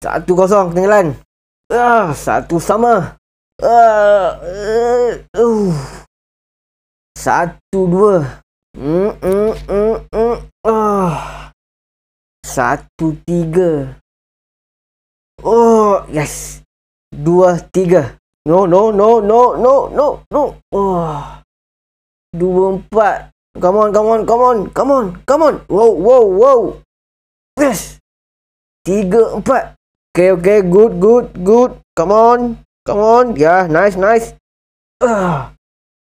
Satu kosong ketinggalan. Ah, satu sama. Ah, uh, uh. Satu dua. Mm, mm, mm, mm. Ah. Satu tiga. Oh, yes. Dua tiga. No, no, no, no, no, no, no. Oh. Dua empat. Come on, come on, come on, come on, come on. Wow, wow, wow. Yes. Tiga empat. Okay, okay, good, good, good. Come on, come on. Yeah, nice, nice. Uh,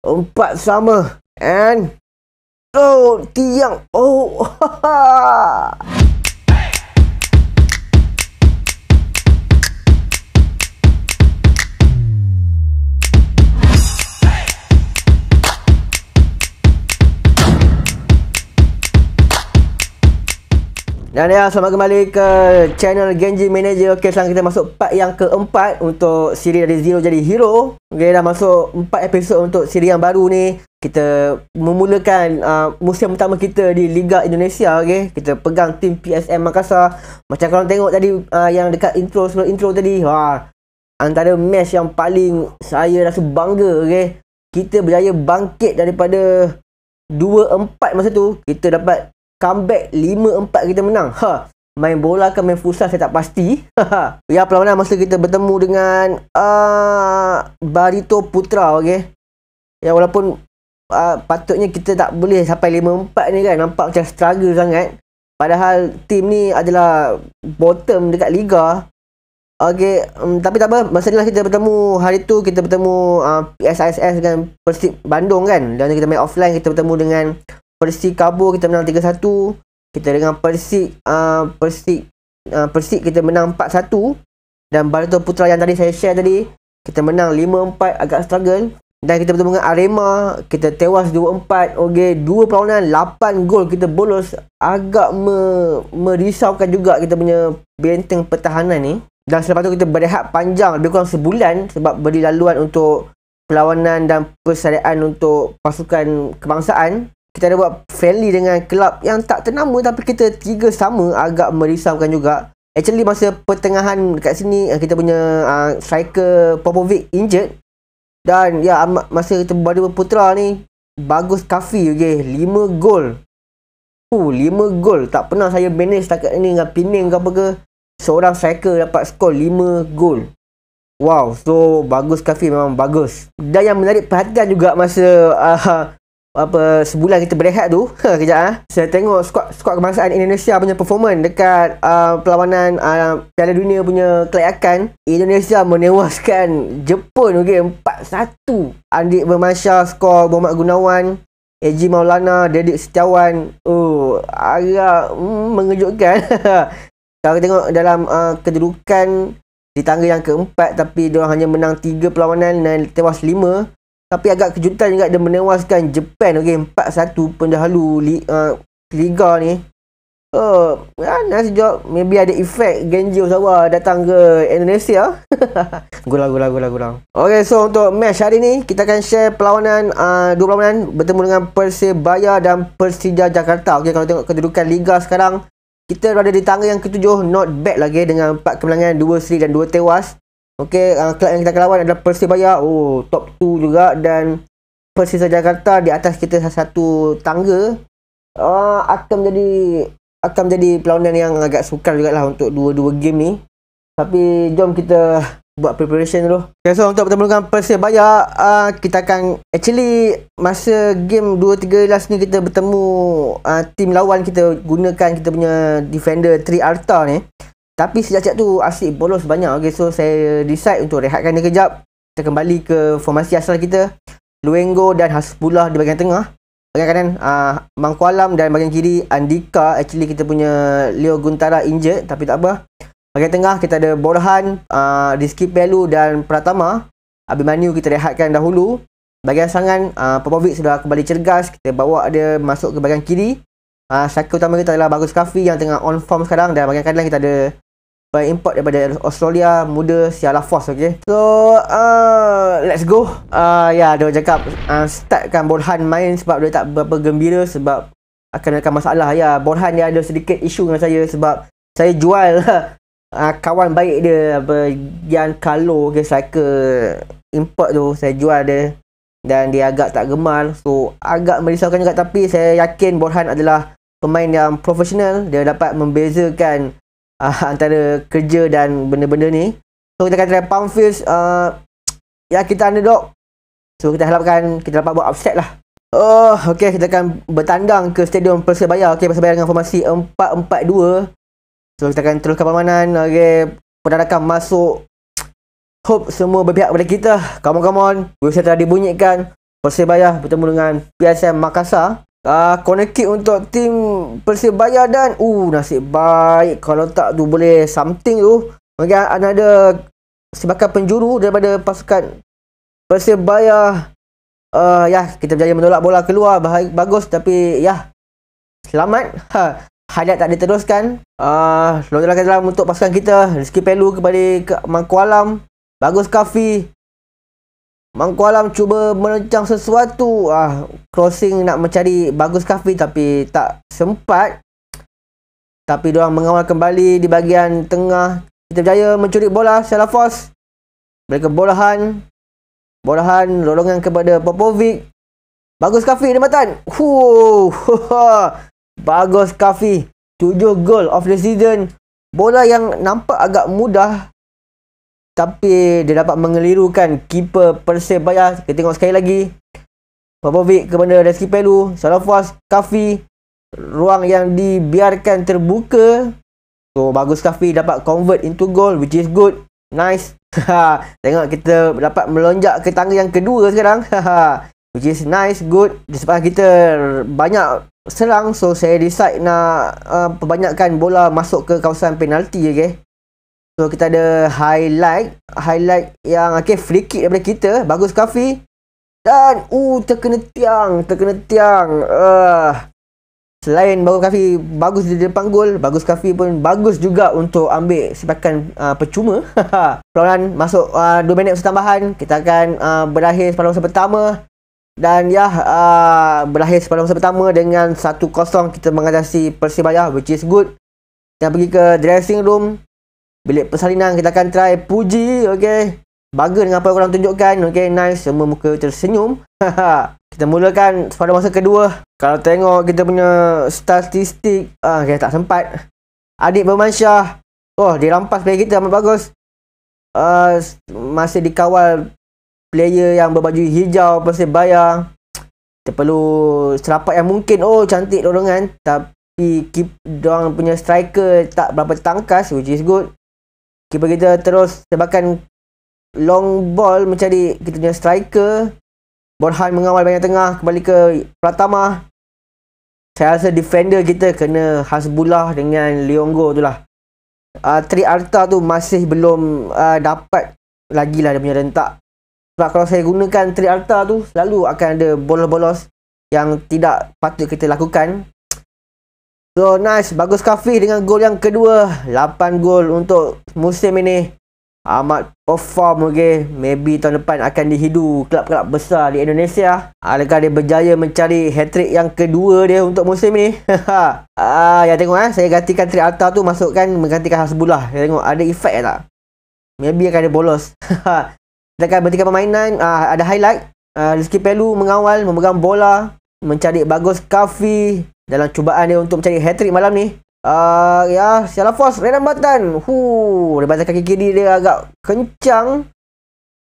empat sama. And... Oh, tiang. Oh, ha, ha. Dan ya, selamat kembali ke channel Genji Manager. Okey, sekarang kita masuk part yang keempat untuk siri dari Zero jadi Hero. Okey, dah masuk empat episod untuk siri yang baru ni. Kita memulakan uh, musim pertama kita di Liga Indonesia, okey. Kita pegang tim PSM Makassar. Macam korang tengok tadi uh, yang dekat intro, sebelum intro tadi. Wah, ha, antara match yang paling saya rasa bangga, okey. Kita berjaya bangkit daripada 2-4 masa tu. Kita dapat comeback 5-4 kita menang. Ha, main bola ke main futsal saya tak pasti. Ha, ya perlawanan masa kita bertemu dengan uh, Barito Putra okey. Ya walaupun uh, patutnya kita tak boleh sampai 5-4 ni kan nampak macam struggle sangat. Padahal tim ni adalah bottom dekat liga. Okey, um, tapi tak apa. Masa ni lah kita bertemu hari tu kita bertemu uh, ah, PSISS dengan Persib Bandung kan. Dan kita main offline kita bertemu dengan Persik kabur kita menang 3-1. Kita dengan Persik uh, Persik uh, Persik kita menang 4-1 dan Barito Putra yang tadi saya share tadi kita menang 5-4 agak struggle dan kita bertemu dengan Arema kita tewas 2-4 okey dua perlawanan 8 gol kita bolos agak me- merisaukan juga kita punya benteng pertahanan ni dan selepas tu kita berehat panjang lebih kurang sebulan sebab beri laluan untuk perlawanan dan persediaan untuk pasukan kebangsaan kita ada buat friendly dengan kelab yang tak ternama tapi kita tiga sama agak merisaukan juga actually masa pertengahan dekat sini eh, kita punya uh, striker Popovic injured dan ya yeah, masa kita berada putra ni bagus kafi ok 5 gol Uh, 5 gol tak pernah saya manage setakat ni dengan Penang ke apa ke seorang striker dapat skor 5 gol Wow, so bagus kafe memang bagus. Dan yang menarik perhatian juga masa uh, apa sebulan kita berehat tu ha, kejap ah ha. saya tengok squad squad kebangsaan Indonesia punya performance dekat uh, perlawanan uh, Piala Dunia punya kelayakan Indonesia menewaskan Jepun okey 4-1 Andik Bermasya skor Muhammad Gunawan Eji Maulana Dedik Setiawan oh agak mm, mengejutkan kalau kita tengok dalam uh, kedudukan di tangga yang keempat tapi dia hanya menang 3 perlawanan dan tewas tapi agak kejutan juga dia menewaskan Jepun, okey 4-1 pendahulu uh, liga ni. Oh, ya, nice job. Maybe ada efek Genji Osawa datang ke Indonesia. Gula-gula-gula-gula. Okay, so untuk match hari ni, kita akan share perlawanan, uh, dua perlawanan bertemu dengan Persibaya dan Persija Jakarta. Okay, kalau tengok kedudukan Liga sekarang, kita berada di tangga yang ketujuh, not bad lagi dengan empat kemenangan, dua seri dan dua tewas. Okey, uh, kelab yang kita akan lawan adalah Persibaya. Oh, top 2 juga dan Persija Jakarta di atas kita satu tangga. Uh, akan menjadi akan menjadi perlawanan yang agak sukar jugalah untuk dua-dua game ni. Tapi jom kita buat preparation dulu. Okay, so untuk pertemuan dengan Persibaya, uh, ah, kita akan actually masa game 2-3 last ni kita bertemu uh, ah, tim lawan kita gunakan kita punya defender Tri Arta ni. Tapi sejak-sejak tu asyik bolos banyak. Okay, so saya decide untuk rehatkan dia kejap. Kita kembali ke formasi asal kita. Luengo dan Hasbullah di bahagian tengah. Bahagian kanan, uh, ah, Mangkualam dan bahagian kiri Andika. Actually kita punya Leo Guntara injured tapi tak apa. Bahagian tengah kita ada Borhan, uh, Rizky Pelu dan Pratama. Abimanyu kita rehatkan dahulu. Bahagian sangan, uh, ah, Popovic sudah kembali cergas. Kita bawa dia masuk ke bahagian kiri. Uh, striker utama kita adalah Bagus Kafi yang tengah on form sekarang dan bahagian kanan kita ada by import daripada Australia muda Siala lah, Force okey so uh, let's go uh, ya yeah, dia cakap uh, startkan Borhan main sebab dia tak berapa gembira sebab akan ada masalah ya yeah, Borhan dia ada sedikit isu dengan saya sebab saya jual uh, kawan baik dia apa Gian Carlo ke okay, ke import tu saya jual dia dan dia agak tak gemar so agak merisaukan juga tapi saya yakin Borhan adalah pemain yang profesional dia dapat membezakan uh, antara kerja dan benda-benda ni. So kita akan try pump fields uh, yang kita underdog. So kita harapkan kita dapat buat upset lah. Oh, okay kita akan bertandang ke stadium Persebaya. Okay Persebaya dengan formasi 4-4-2. So kita akan teruskan permainan. Okay penarakan masuk. Hope semua berpihak pada kita. Come on, come on. Bisa telah dibunyikan. Persebaya bertemu dengan PSM Makassar. Uh, ah, corner kick untuk tim Persibaya dan uh nasib baik kalau tak tu boleh something tu. Okey ada sebakan penjuru daripada pasukan Persibaya uh, ah, ya yeah, kita berjaya menolak bola keluar baik bagus tapi ya yeah, selamat ha hadiah tak diteruskan uh, ah, a dalam untuk pasukan kita rezeki pelu ke Mangkualam bagus Kafi Mangku Alam cuba merencang sesuatu ah crossing nak mencari bagus kafe tapi tak sempat tapi dia mengawal kembali di bahagian tengah kita berjaya mencuri bola Salafos mereka bolahan bolahan lorongan kepada Popovic bagus kafe di matan bagus kafe 7 gol of the season bola yang nampak agak mudah tapi dia dapat mengelirukan keeper Persebaya. Lah, kita tengok sekali lagi. Popovic kepada Reski Pelu. Salah Salafuas, Kafi. Ruang yang dibiarkan terbuka. So, bagus Kafi dapat convert into goal which is good. Nice. Ha, tengok kita dapat melonjak ke tangga yang kedua sekarang. Ha, which is nice, good. Disebabkan kita banyak serang. So, saya decide nak uh, perbanyakkan bola masuk ke kawasan penalti. Okay. So kita ada highlight Highlight yang okay, free kick daripada kita Bagus Kafi Dan uh terkena tiang Terkena tiang uh, Selain Bagus Kafi bagus di depan gol Bagus Kafi pun bagus juga untuk ambil sepakan uh, percuma Perlawanan masuk uh, ah, 2 minit pertambahan Kita akan uh, berakhir sepanjang masa pertama dan ya uh, berakhir sepanjang masa pertama dengan 1-0 kita mengatasi Persibaya which is good kita pergi ke dressing room Bilik persalinan kita akan try puji okay? Bagus dengan apa yang korang tunjukkan okay? nice semua muka tersenyum. Haha. kita mulakan pada masa kedua. Kalau tengok kita punya statistik ah okay, tak sempat. Adik Bermansyah. Oh dirampas player kita amat bagus. Uh, masih dikawal player yang berbaju hijau Persibaya. Kita perlu serapat yang mungkin. Oh cantik dorongan tapi keep dorang punya striker tak berapa tangkas which is good. Keeper kita terus sebabkan long ball mencari kita punya striker. Borhan mengawal banyak tengah kembali ke Pratama. Saya rasa defender kita kena Hasbullah dengan Leongo tu lah. Uh, ah, Tri Arta tu masih belum uh, dapat lagi lah dia punya rentak. Sebab kalau saya gunakan Tri Arta tu selalu akan ada bolos-bolos yang tidak patut kita lakukan So nice, bagus Kafi dengan gol yang kedua. 8 gol untuk musim ini. Amat perform okay. Maybe tahun depan akan dihidu kelab-kelab besar di Indonesia. Adakah dia berjaya mencari hat-trick yang kedua dia untuk musim ni? ah, ya tengok eh. Saya gantikan trik Alta tu masukkan menggantikan Hasbullah. Ya tengok ada efek tak? Maybe akan dia bolos. Kita akan berhentikan permainan. Ah, ada highlight. Uh, Rizky Pelu mengawal, memegang bola. Mencari bagus Kafi dalam cubaan dia untuk mencari hat-trick malam ni. Uh, ya, Shala Force, Redan Batan. Hu, rebatan kaki kiri dia agak kencang.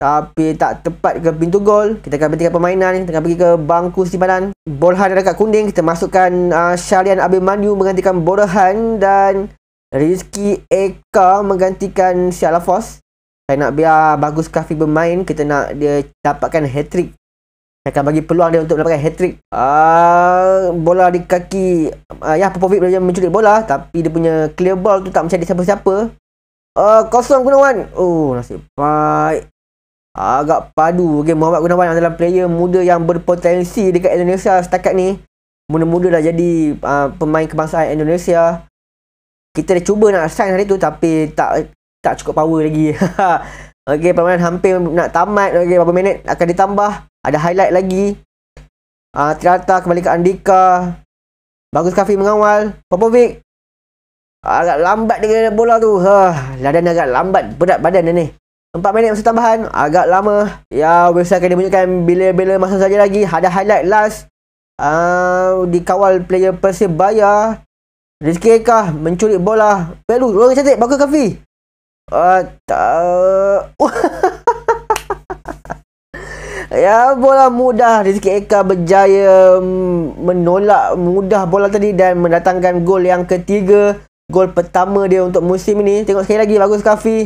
Tapi tak tepat ke pintu gol. Kita akan berhentikan permainan. Kita akan pergi ke bangku simpanan. Borhan ada dekat kunding. Kita masukkan uh, Syarian Abil Manu menggantikan Borhan. Dan Rizky Eka menggantikan Shala Force. Saya nak biar bagus Kafi bermain. Kita nak dia dapatkan hat-trick akan bagi peluang dia untuk mendapatkan hat-trick. Uh, bola di kaki uh, ya Popovic boleh mencuri bola tapi dia punya clear ball tu tak mencari siapa-siapa. Uh, kosong Gunawan. Oh, nasib baik. Agak padu okay, Muhammad Gunawan adalah player muda yang berpotensi dekat Indonesia setakat ni. Muda-muda dah jadi uh, pemain kebangsaan Indonesia. Kita dah cuba nak sign hari tu tapi tak tak cukup power lagi. Okey, permainan hampir nak tamat. Okey, berapa minit akan ditambah. Ada highlight lagi. Uh, Tirata kembali ke Andika. Bagus Kafi mengawal. Popovic. Agak lambat dengan bola tu. Ha, huh. Ladan agak lambat. Berat badan dia ni. 4 minit masa tambahan. Agak lama. Ya, Wilson akan dimunjukkan bila-bila masa saja lagi. Ada highlight last. Uh, dikawal player Persibaya. Rizky Eka mencuri bola. Pelu. Lorong cantik. Bagus Kafi. Atau... ya bola mudah Rizky Eka berjaya menolak mudah bola tadi dan mendatangkan gol yang ketiga. Gol pertama dia untuk musim ini. Tengok sekali lagi bagus Kafi.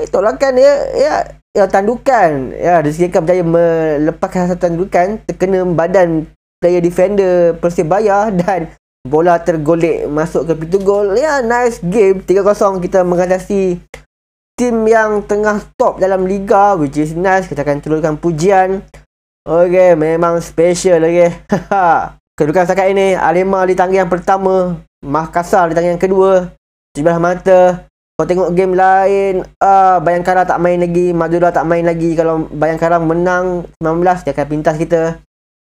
Eh, tolakan dia. Ya, ya tandukan. Ya Rizky Eka berjaya melepaskan satu tandukan terkena badan player defender Persibaya dan bola tergolek masuk ke pintu gol. Ya, yeah, nice game. 3-0 kita mengatasi tim yang tengah top dalam liga which is nice. Kita akan turunkan pujian. Okay, memang special okay. Kedudukan setakat ini, Alema di tangga yang pertama. Makassar di tangga yang kedua. Sebelah mata. Kau tengok game lain, uh, Bayangkara tak main lagi. Madura tak main lagi. Kalau Bayangkara menang 19, dia akan pintas kita.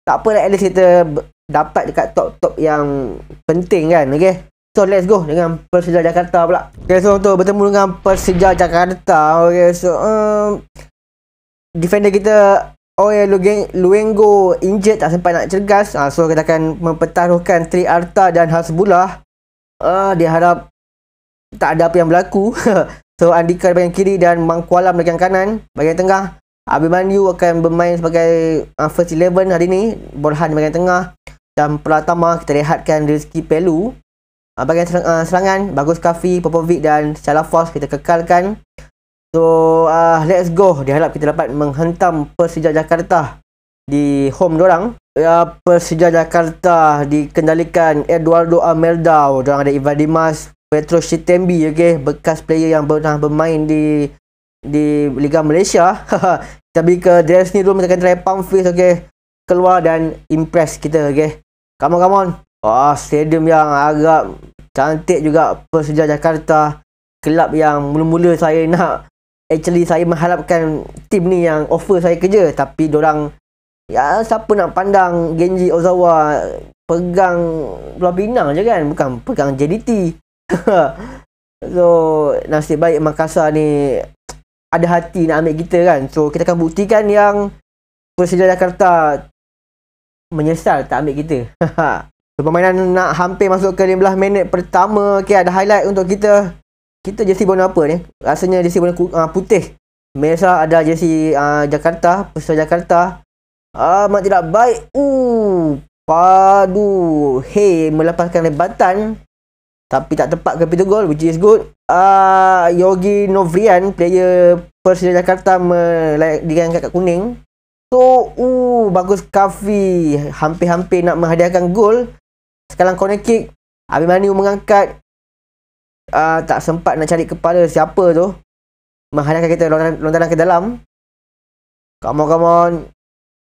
Tak apa lah, at least kita dapat dekat top-top yang penting kan okey so let's go dengan Persija Jakarta pula okey so untuk bertemu dengan Persija Jakarta okey so um, defender kita Oh ya yeah, Luengo injet tak sempat nak cergas ha, so kita akan mempertaruhkan Tri Arta dan Hasbullah uh, ah, diharap tak ada apa yang berlaku so Andika di bahagian kiri dan Mangkualam di bahagian kanan bagian tengah Abimanyu akan bermain sebagai uh, first eleven hari ini, Borhan di bahagian tengah dan pertama kita rehatkan rezeki Pelu uh, bagian serang, uh, serangan bagus Kafi Popovic dan salah Salafos kita kekalkan so uh, let's go diharap kita dapat menghantam Persija Jakarta di home dorang ya uh, Persija Jakarta dikendalikan Eduardo Amelda dorang ada Ivan Dimas Petros Chitembi okey bekas player yang pernah bermain di di Liga Malaysia tapi ke dressing room kita akan try pump face okey keluar dan impress kita okey Come on, come on. Oh, stadium yang agak cantik juga Persija Jakarta. Kelab yang mula-mula saya nak actually saya mengharapkan tim ni yang offer saya kerja tapi dorang ya siapa nak pandang Genji Ozawa pegang Pulau Pinang je kan bukan pegang JDT. so nasib baik Makassar ni ada hati nak ambil kita kan. So kita akan buktikan yang Persija Jakarta menyesal tak ambil kita. Ha. so, permainan nak hampir masuk ke 15 minit pertama. Okay, ada highlight untuk kita. Kita jersey warna apa ni? Rasanya jersey warna uh, putih. Mesa ada jersey uh, Jakarta, Persija Jakarta. Ah, uh, tidak baik. Uh, padu. Hey, melepaskan lebatan. Tapi tak tepat ke pintu gol, which is good. Ah, uh, Yogi Novrian, player Persija Jakarta melayak dengan kad kuning. So, uh, bagus Kafi. Hampir-hampir nak menghadiahkan gol. Sekarang corner kick. Abimaniu mengangkat. Uh, tak sempat nak cari kepala siapa tu. Menghadiahkan kita lontaran ke dalam. Come on, come on.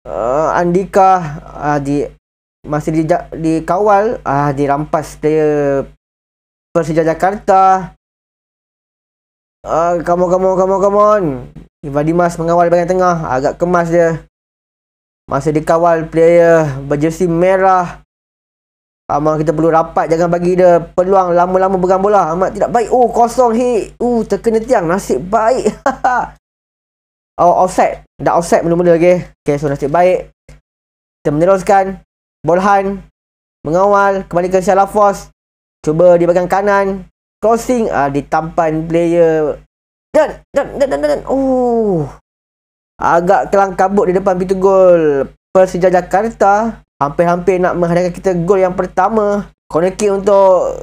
Uh, Andika. Uh, di, masih di, di kawal. Uh, dirampas player Persija Jakarta. Uh, come on, come on, come on, come on. Ivadimas mengawal di bahagian tengah. Agak kemas dia. Masih dikawal player berjersi merah. Amat kita perlu rapat jangan bagi dia peluang lama-lama pegang bola. Amat tidak baik. Oh kosong hei. Uh terkena tiang. Nasib baik. oh offset. Dah offset mula-mula lagi. Okay so nasib baik. Kita meneruskan. Bolhan. Mengawal. Kembali ke Shalafos. Cuba di bahagian kanan. Crossing. Ah, ditampan player. Dan, dan, dan, dan, dan. Oh agak kelang kabut di depan pintu gol Persija Jakarta hampir-hampir nak menghadapkan kita gol yang pertama corner kick untuk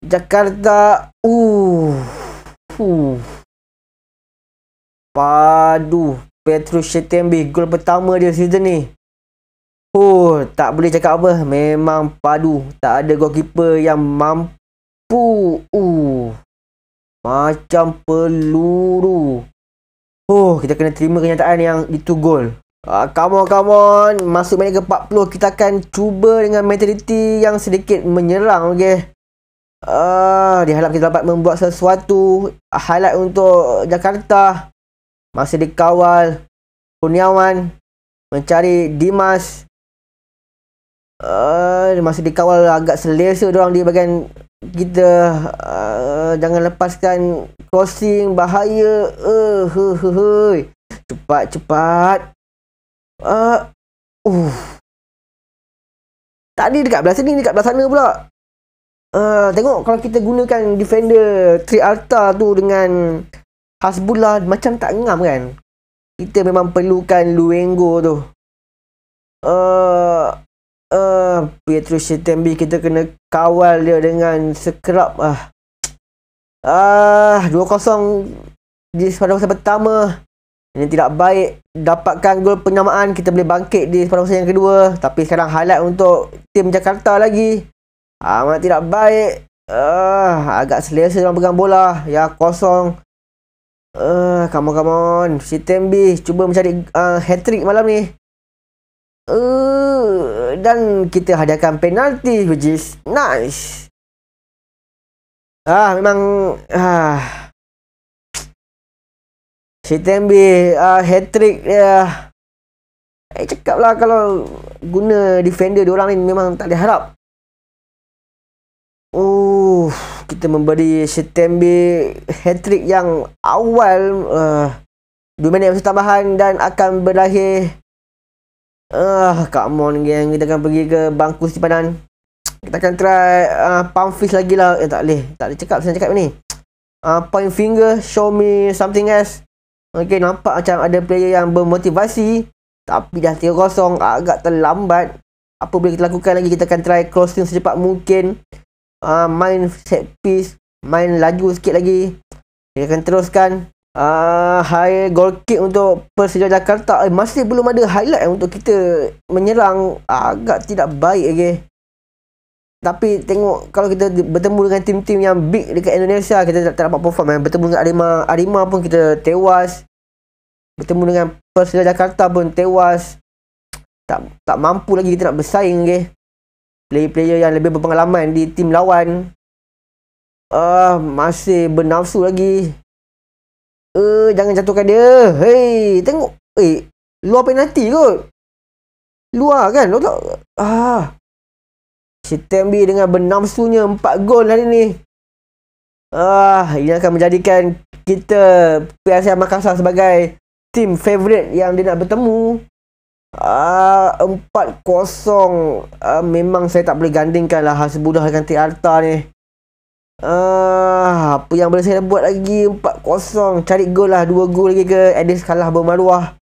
Jakarta uh uh padu Petrus Shetembi gol pertama dia season ni Oh, tak boleh cakap apa. Memang padu. Tak ada goalkeeper yang mampu. Uh. Macam peluru. Oh, kita kena terima kenyataan yang itu gol. Uh, ah, come on, come on. Masuk minit ke-40, kita akan cuba dengan mentaliti yang sedikit menyerang, okey. Uh, diharap kita dapat membuat sesuatu highlight untuk Jakarta. Masih dikawal Kurniawan mencari Dimas. Uh, masih dikawal agak selesa orang di bahagian kita uh, jangan lepaskan crossing bahaya. Eh, uh, he he he. Cepat cepat. Ah. Uh, uh. Tadi dekat belah sini dekat belah sana pula. Ah, uh, tengok kalau kita gunakan defender Tri Alta tu dengan Hasbullah macam tak ngam kan. Kita memang perlukan Luengo tu. Ah. Uh, Uh, ah, Pietro Shetembi kita kena kawal dia dengan sekerap ah uh. Ah, uh, 2-0 di separuh masa pertama. ini tidak baik dapatkan gol penyamaan kita boleh bangkit di separuh masa yang kedua. Tapi sekarang highlight untuk tim Jakarta lagi. Amat ah, tidak baik. Ah, uh, agak selesa dalam pegang bola. Ya kosong. Ah, uh, come on, come on. Si Tembi cuba mencari uh, hat-trick malam ni. Uh, dan kita hadiahkan penalti which is nice. Ah memang ah Shaitan B uh, ah, Hat-trick uh, Eh cakap lah kalau Guna defender diorang ni memang tak diharap. Uh Kita memberi Shaitan B Hat-trick yang awal uh, ah. 2 minit masa tambahan dan akan berakhir Ah, uh, come on geng, kita akan pergi ke bangku simpanan. Kita akan try uh, palm fist lagi lah. Eh tak boleh. Tak boleh cakap. Saya cakap ni. Uh, point finger. Show me something else. Okay. Nampak macam ada player yang bermotivasi. Tapi dah 3-0. Agak terlambat. Apa boleh kita lakukan lagi. Kita akan try crossing secepat mungkin. Uh, main set piece. Main laju sikit lagi. Kita akan teruskan. Uh, high goal kick untuk Persija Jakarta. Eh, masih belum ada highlight untuk kita menyerang. Agak tidak baik lagi. Okay tapi tengok kalau kita bertemu dengan tim-tim yang big dekat Indonesia kita tak, tak dapat perform kan. bertemu dengan Arima Arima pun kita tewas bertemu dengan Persija Jakarta pun tewas tak tak mampu lagi kita nak bersaing okay. player-player yang lebih berpengalaman di tim lawan uh, masih bernafsu lagi uh, jangan jatuhkan dia hey tengok eh hey, luar penalti kot luar kan lu tak ah Si Tembi dengan bernafsunya 4 gol hari ni. Ah, ini akan menjadikan kita PSM Makassar sebagai tim favourite yang dia nak bertemu. Ah, 4-0. Ah, memang saya tak boleh gandingkan lah Hasbudah dengan Tiarta ni. Ah, apa yang boleh saya buat lagi 4-0 Cari gol lah 2 gol lagi ke At least kalah bermaruah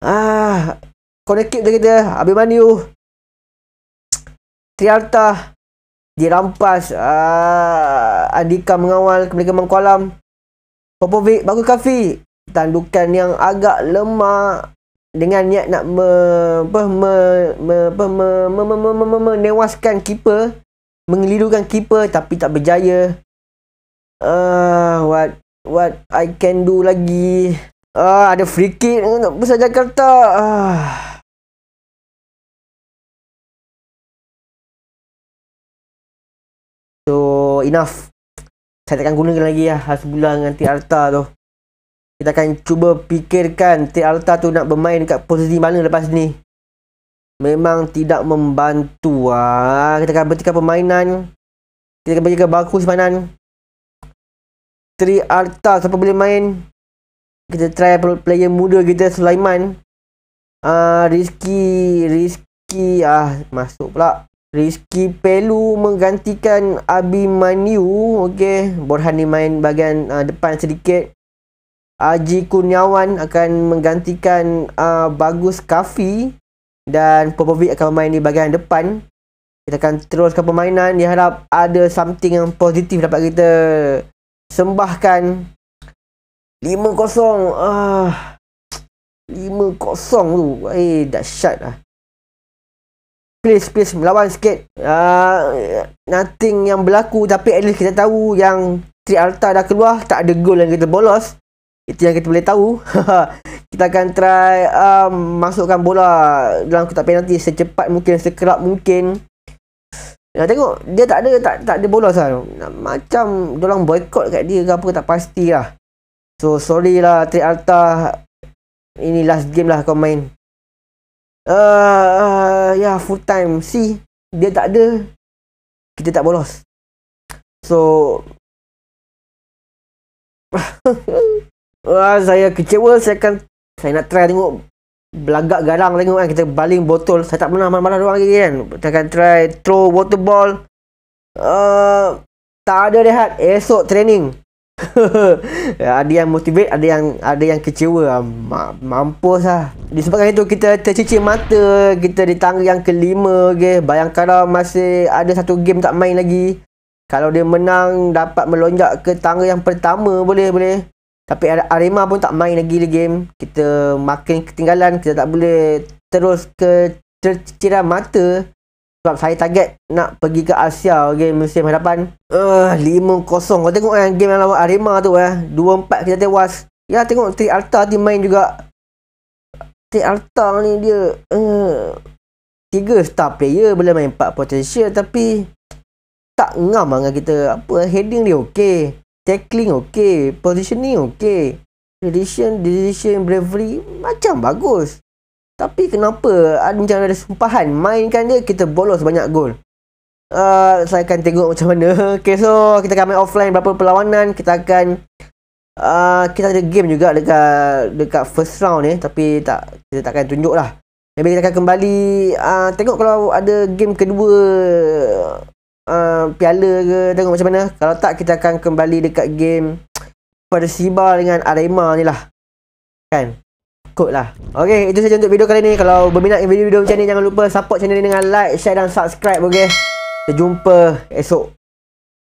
Ah, Connect keep kita Abimanyu. Trialta dirampas uh, Andika mengawal kemenangan Kualam Popovic bagus Kafi tandukan yang agak lemah dengan niat nak me, apa, me, me, apa, me, me, me, me, me, me, me menewaskan keeper mengelirukan keeper tapi tak berjaya uh, what what I can do lagi uh, ada free kick untuk Pusat Jakarta uh. So enough Saya takkan gunakan lagi lah Hasbullah ah, dengan Alta tu Kita akan cuba fikirkan Alta tu nak bermain kat posisi mana lepas ni Memang tidak membantu lah Kita akan berhentikan permainan Kita akan berhentikan baku sepanan Alta siapa boleh main Kita try player muda kita Sulaiman Ah uh, Rizky Rizky ah masuk pula Rizky Pelu menggantikan Abimanyu. Okey, Borhan ni main bahagian uh, depan sedikit. Haji Kurniawan akan menggantikan uh, Bagus Kafi dan Popovic akan main di bahagian depan. Kita akan teruskan permainan. Diharap ada something yang positif dapat kita sembahkan. 5-0. Ah. 5-0 tu. Eh, dahsyat lah. Please please melawan sikit uh, nothing yang berlaku tapi at least kita tahu yang Tri Alta dah keluar tak ada goal yang kita bolos itu yang kita boleh tahu kita akan try um, masukkan bola dalam kotak penalti secepat mungkin sekerap mungkin Nah, tengok dia tak ada tak tak ada bolos lah. Macam dia orang boycott kat dia ke apa tak pastilah. So sorry lah Tri Alta ini last game lah kau main uh, yeah, full time. See, dia tak ada, kita tak bolos. So, uh, saya kecewa, saya akan, saya nak try tengok belagak galang. tengok kan kita baling botol saya tak pernah marah-marah orang lagi kan kita akan try throw water ball uh, tak ada rehat esok training ada yang motivate, ada yang ada yang kecewa lah. Mampus lah Disebabkan itu kita tercicir mata Kita di tangga yang kelima okay. Bayangkan lah masih ada satu game tak main lagi Kalau dia menang dapat melonjak ke tangga yang pertama boleh boleh Tapi Arema pun tak main lagi di game Kita makin ketinggalan kita tak boleh terus ke tercicir mata sebab saya target nak pergi ke Asia okay, musim hadapan uh, ah, 5-0 Kau tengok kan game yang lawan Arima tu eh 2-4 kita tewas Ya tengok Tri Alta ni main juga Tri Alta ni dia uh, star player boleh main 4 potential tapi Tak ngam lah dengan kita Apa heading dia okey Tackling okey Positioning okey Decision, decision, bravery Macam bagus tapi kenapa ah, macam ada sumpahan mainkan dia kita bolos banyak gol. Uh, saya akan tengok macam mana. Okay, so kita akan main offline berapa perlawanan. Kita akan uh, kita ada game juga dekat dekat first round ni eh. tapi tak kita tak akan tunjuk lah. Jadi kita akan kembali uh, tengok kalau ada game kedua uh, piala ke tengok macam mana. Kalau tak kita akan kembali dekat game persiba dengan Arema ni lah. Kan? takut lah Ok itu sahaja untuk video kali ni Kalau berminat dengan video-video macam ni Jangan lupa support channel ni dengan like, share dan subscribe okay? Kita jumpa esok